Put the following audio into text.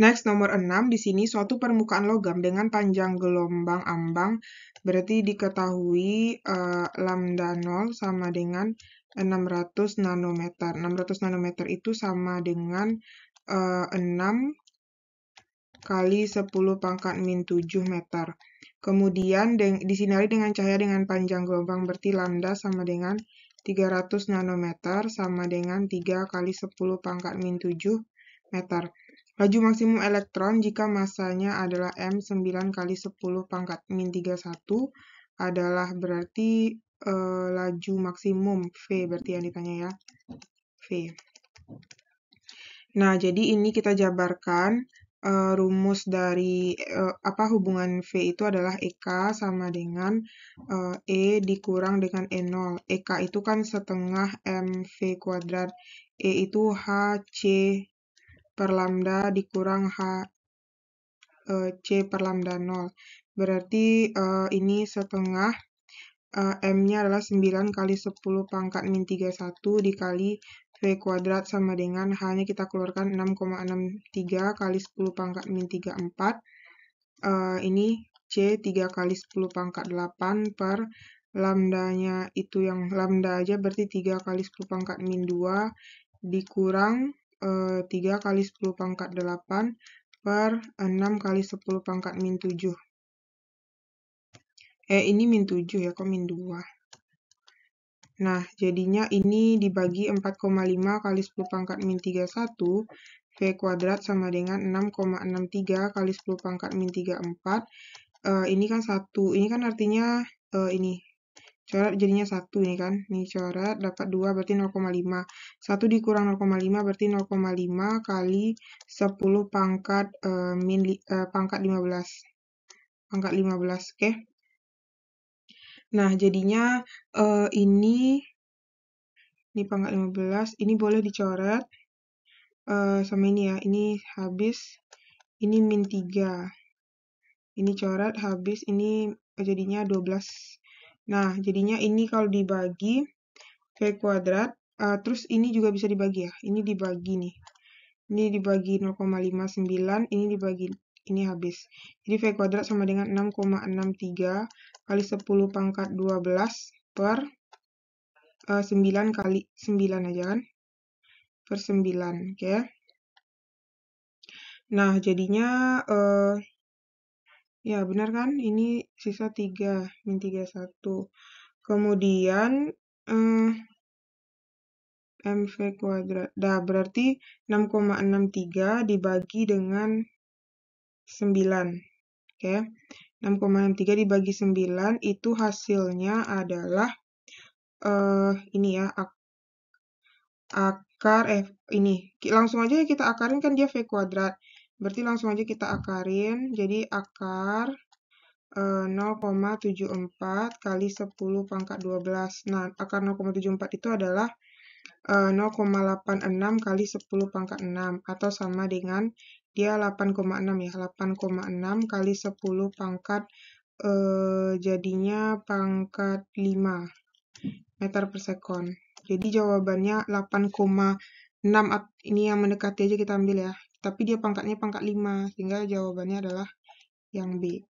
Next, nomor 6. Di sini suatu permukaan logam dengan panjang gelombang ambang berarti diketahui uh, lambda 0 sama dengan 600 nanometer. 600 nanometer itu sama dengan uh, eh, 6 kali 10 pangkat min 7 meter. Kemudian disinari dengan cahaya dengan panjang gelombang berarti lambda sama dengan 300 nanometer sama dengan 3 kali 10 pangkat min 7 meter. Laju maksimum elektron jika masanya adalah M 9 kali 10 pangkat min 31 adalah berarti e, laju maksimum V berarti yang ditanya ya. V. Nah, jadi ini kita jabarkan e, rumus dari e, apa hubungan V itu adalah EK sama dengan e, e dikurang dengan E0. EK itu kan setengah MV kuadrat. E itu HC per lambda dikurang H uh, C per lambda 0. Berarti uh, ini setengah uh, M-nya adalah 9 kali 10 pangkat min 31 dikali V kuadrat sama dengan H-nya kita keluarkan 6,63 kali 10 pangkat min 34. Uh, ini C 3 kali 10 pangkat 8 per lambdanya itu yang lambda aja berarti 3 kali 10 pangkat min 2 dikurang 3 eh, kali 10 pangkat 8 per 6 kali 10 pangkat min 7. Eh, ini min 7 ya, kok min 2. Nah, jadinya ini dibagi 4,5 kali 10 pangkat min 31, V kuadrat sama dengan 6,63 kali 10 pangkat min 34. Uh, eh, ini kan satu ini kan artinya uh, ini coret jadinya satu ini kan. ini coret dapat 2 berarti 0,5. Satu dikurang 0,5 berarti 0,5 kali 10 pangkat uh, min uh, pangkat 15. Pangkat 15, oke. Okay? Nah, jadinya uh, ini ini pangkat 15, ini boleh dicoret uh, sama ini ya. Ini habis ini min 3. Ini coret habis ini jadinya 12 Nah, jadinya ini kalau dibagi V kuadrat, uh, terus ini juga bisa dibagi ya. Ini dibagi nih. Ini dibagi 0,59, ini dibagi, ini habis. Jadi V kuadrat sama dengan 6,63 kali 10 pangkat 12 per uh, eh, 9 kali 9 aja kan. Per 9, oke. Okay. Nah, jadinya... Uh, Ya, benar kan? Ini sisa 3, min 31. Kemudian, eh, MV kuadrat. Nah, berarti 6,63 dibagi dengan 9. Oke, 6,63 dibagi 9 itu hasilnya adalah eh, ini ya, ak akar F eh, ini. Langsung aja ya kita akarin kan dia V kuadrat. Berarti langsung aja kita akarin. Jadi akar e, eh, 0,74 kali 10 pangkat 12. Nah, akar 0,74 itu adalah e, eh, 0,86 kali 10 pangkat 6. Atau sama dengan dia 8,6 ya. 8,6 kali 10 pangkat e, jadinya pangkat 5 meter per second Jadi jawabannya 8,6 ini yang mendekati aja kita ambil ya tapi dia pangkatnya pangkat 5 sehingga jawabannya adalah yang B